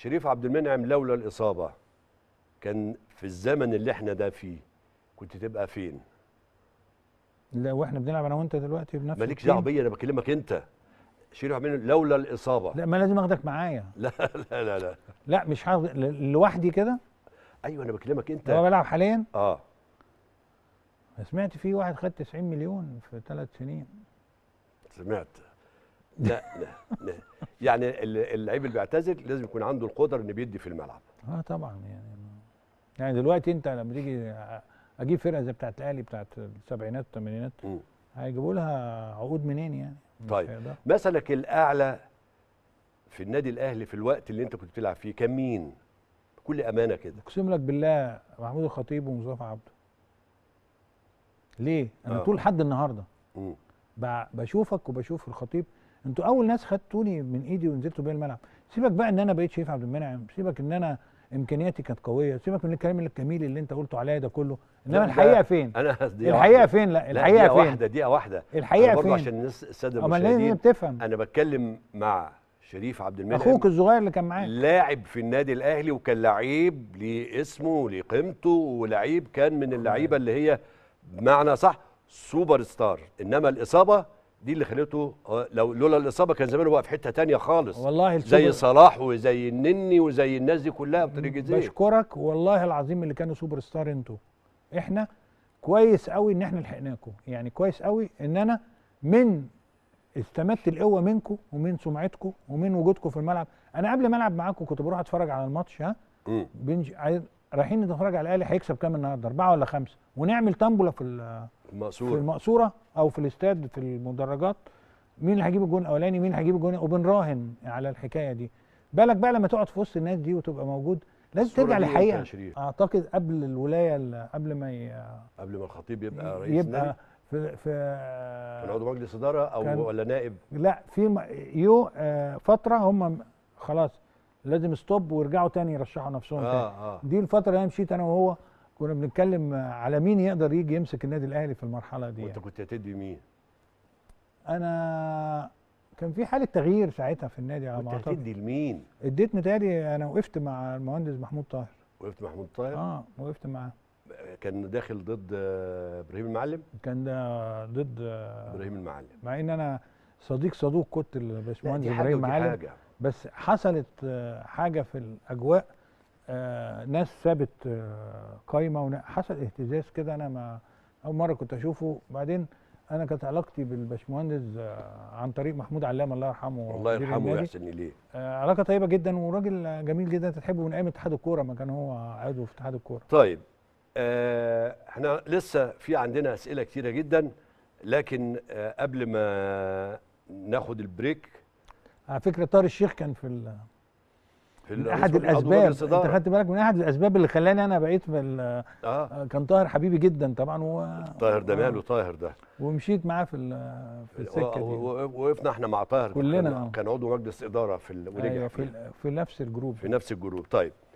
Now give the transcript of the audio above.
شريف عبد المنعم لولا الاصابه كان في الزمن اللي احنا ده فيه كنت تبقى فين؟ لا واحنا بنلعب انا وانت دلوقتي بنفس مالكش دعوه بيا انا بكلمك انت شيلوا عبد لولا الاصابه لا ما لازم اخدك معايا لا لا لا لا لا مش هاخد لوحدي كده ايوه انا بكلمك انت هو بلعب حاليا اه سمعت في واحد خد 90 مليون في ثلاث سنين سمعت لا لا لا يعني اللعيب اللي بيعتزل لازم يكون عنده القدره انه بيدي في الملعب اه طبعا يعني يعني دلوقتي انت لما تيجي اجيب فرقه زي بتاعت الاهلي بتاعت السبعينات والثمانينات هيجيبوا لها عقود منين يعني طيب مثلك الاعلى في النادي الاهلي في الوقت اللي انت كنت بتلعب فيه كان مين؟ بكل امانه كده اقسم لك بالله محمود الخطيب ومصطفى عبده ليه؟ انا آه. طول لحد النهارده بشوفك وبشوف الخطيب انتوا اول ناس خدتوني من ايدي ونزلتوا بيا الملعب سيبك بقى ان انا بقيت شريف عبد المنعم سيبك ان انا امكانياتي كانت قويه سيبك من الكلام الجميل اللي انت قلته عليا ده كله انما الحقيقه فين انا الحقيقه فين لا الحقيقه فين واحده دقيقه واحده الحقيقه برضه فين عشان الناس الساده المشاهدين بتفهم انا بتكلم مع شريف عبد المنعم اخوك الصغير اللي كان معاك لاعب في النادي الاهلي وكان لعيب ليه اسمه وليه قيمته ولعيب كان من اللعيبه اللي هي بمعنى صح سوبر ستار انما الاصابه دي اللي خليته آه، لو لولا الاصابه كان زمانه بقى في حته تانية خالص والله زي صلاح وزي النني وزي الناس دي كلها بتريجيزيه بشكرك والله العظيم اللي كانوا سوبر ستار انتوا احنا كويس قوي ان احنا لحقناكم يعني كويس قوي ان انا من استمدت القوه منكم ومن سمعتكم ومن وجودكم في الملعب انا قبل ما العب معاكم كنت بروح اتفرج على الماتش ها بنج رايحين نتفرج على الاهلي هيكسب كام النهارده اربعه ولا خمسه ونعمل تامبولا في المقصوره في المقصوره او في الاستاد في المدرجات مين اللي هيجيب الجون الاولاني مين هيجيب الجون وبنراهن على الحكايه دي بالك بقى لما تقعد في وسط الناس دي وتبقى موجود لازم ترجع للحقيقه اعتقد قبل الولايه قبل ما ي... قبل ما الخطيب يبقى رئيس يبقى نادي في في كان عضو مجلس اداره او ولا نائب لا في يو آه، فتره هم خلاص لازم ستوب ويرجعوا تاني يرشحوا نفسهم آه تاني آه. دي الفتره اللي انا مشيت انا وهو كنا بنتكلم على مين يقدر يجي يمسك النادي الاهلي في المرحله دي وانت كنت هتدي مين انا كان في حاله تغيير ساعتها في النادي على ما اعتقد هتدي لمين اديت متهيألي انا وقفت مع المهندس محمود طاهر وقفت مع محمود طاهر اه وقفت معاه كان داخل ضد ابراهيم المعلم كان ده ضد ابراهيم المعلم مع ان انا صديق صدوق كنت الباشمهندس ابراهيم المعلم بس حصلت حاجه في الاجواء آه، ناس ثابت آه، قايمه حصل اهتزاز كده انا ما اول مره كنت اشوفه بعدين انا كانت علاقتي بالباشمهندس آه، عن طريق محمود علام الله يرحمه الله يرحمه ويحسن اليه علاقه طيبه جدا وراجل جميل جدا تحبه من ايام اتحاد الكوره ما كان هو عضو في اتحاد الكوره طيب آه احنا لسه في عندنا اسئله كتيره جدا لكن آه قبل ما ناخد البريك على فكره طارق الشيخ كان في من احد الاسباب انت خدت بالك من احد الاسباب اللي خلاني انا بقيت في آه. كان طاهر حبيبي جدا طبعا و... طاهر ده آه. ماله طاهر ده ومشيت معاه في في السكه دي وقفنا احنا مع طاهر كلنا كان عضو مجلس اداره في ال... ورجع أيوة في, في نفس الجروب في نفس الجروب طيب